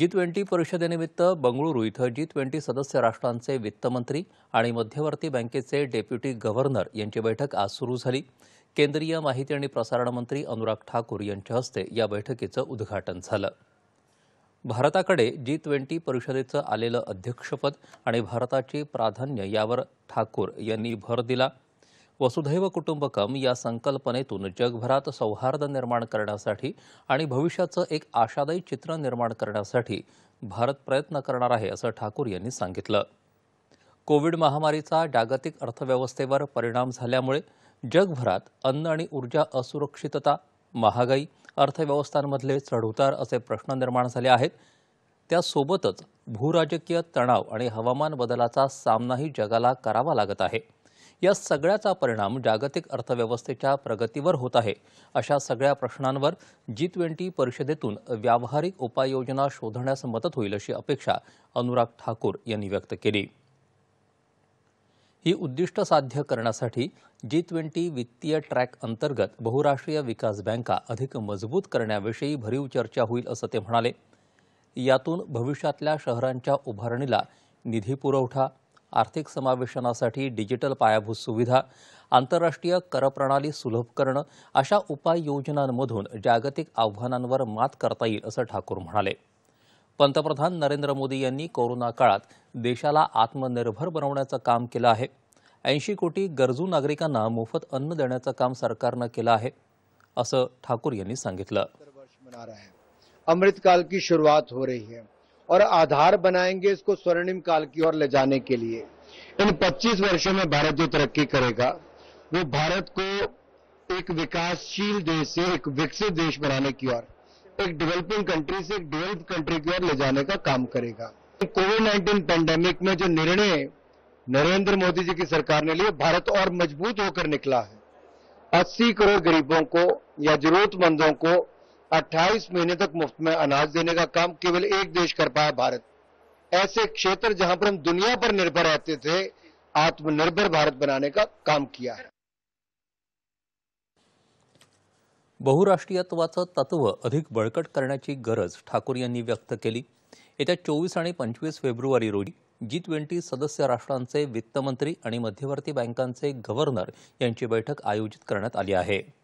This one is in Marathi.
जी ट्वेंटी परिषदेनिमित्त बंगळुरू इथं जी ट्वेंटी सदस्य राष्ट्रांचे वित्तमंत्री आणि मध्यवर्ती बँकेचे डेप्युटी गव्हर्नर यांची बैठक आज सुरू झाली केंद्रीय माहिती आणि प्रसारण मंत्री अनुराग ठाकूर यांच्या हस्ते या बैठकीचं उद्घाटन झालं भारताकडे जी ट्वेंटी परिषदेचं आलेलं अध्यक्षपद आणि भारताची प्राधान्य यावर ठाकूर यांनी भर दिला वसुधैव कुटुंबकम या संकल्पनेतून जगभरात सौहार्द निर्माण करण्यासाठी आणि भविष्याचं एक आशादायी चित्र निर्माण करण्यासाठी भारत प्रयत्न करणार आहे असं ठाकूर यांनी सांगितलं कोविड महामारीचा जागतिक अर्थव्यवस्थेवर परिणाम झाल्यामुळे जगभरात अन्न आणि ऊर्जा असुरक्षितता महागाई अर्थव्यवस्थांमधले चढउतार असे प्रश्न निर्माण झाले आहेत त्यासोबतच भूराजकीय तणाव आणि हवामान बदलाचा सामनाही जगाला करावा लागत आहे या सगळ्याचा परिणाम जागतिक अर्थव्यवस्थेच्या प्रगतीवर होत आहे अशा सगळ्या प्रश्नांवर जी ट्वेंटी परिषदेतून व्यावहारिक उपाययोजना शोधण्यास मदत होईल अशी अपेक्षा अनुराग ठाकूर यांनी व्यक्त केली ही उद्दिष्ट साध्य करण्यासाठी जी ट्वेंटी वित्तीय ट्रॅक अंतर्गत बहुराष्ट्रीय विकास बँका अधिक मजबूत करण्याविषयी भरीव चर्चा होईल असं ते म्हणाले यातून भविष्यातल्या शहरांच्या उभारणीला निधी पुरवठा आर्थिक समावेशनासाठी डिजिटल पायाभूत सुविधा आंतरराष्ट्रीय करप्रणाली सुलभ करणं अशा उपाययोजनांमधून जागतिक आव्हानांवर मात करता येईल असं ठाकूर म्हणाले पंतप्रधान नरेंद्र मोदी यांनी कोरोना काळात देशाला आत्मनिर्भर बनवण्याचं काम केलं आहे ऐंशी कोटी गरजू नागरिकांना मोफत अन्न देण्याचं काम सरकारनं केलं आहे असं ठाकूर यांनी सांगितलं अमृतकाल की शुरुआत हो रही है और आधार बनाएंगे इसको स्वर्णिम काल की ओर ले जाने के लिए इन 25 वर्षों में भारत जो तरक्की करेगा वो भारत को एक विकासशील देश से एक विकसित देश बनाने की ओर एक डेवलपिंग कंट्री से एक डेवलप कंट्री की ओर ले जाने का काम करेगा कोविड नाइन्टीन पेंडेमिक में जो निर्णय नरेंद्र मोदी जी की सरकार ने लिए भारत और मजबूत होकर निकला है 80 करोड़ गरीबों को या जरूरतमंदों को अट्ठाईस महीने तक मुफ्त में अनाज देने का काम केवल एक देश कर पाया भारत ऐसे क्षेत्र जहां पर हम दुनिया पर निर्भर रहते थे आत्मनिर्भर भारत बनाने का काम किया है बहुराष्ट्रीयत्वाचं तत्व अधिक बळकट करण्याची गरज ठाकूर यांनी व्यक्त केली येत्या चोवीस आणि पंचवीस फेब्रुवारी रोजी जी ट्वेंटी सदस्य राष्ट्रांचे वित्तमंत्री आणि मध्यवर्ती बँकांचे गव्हर्नर यांची बैठक आयोजित करण्यात आली आहे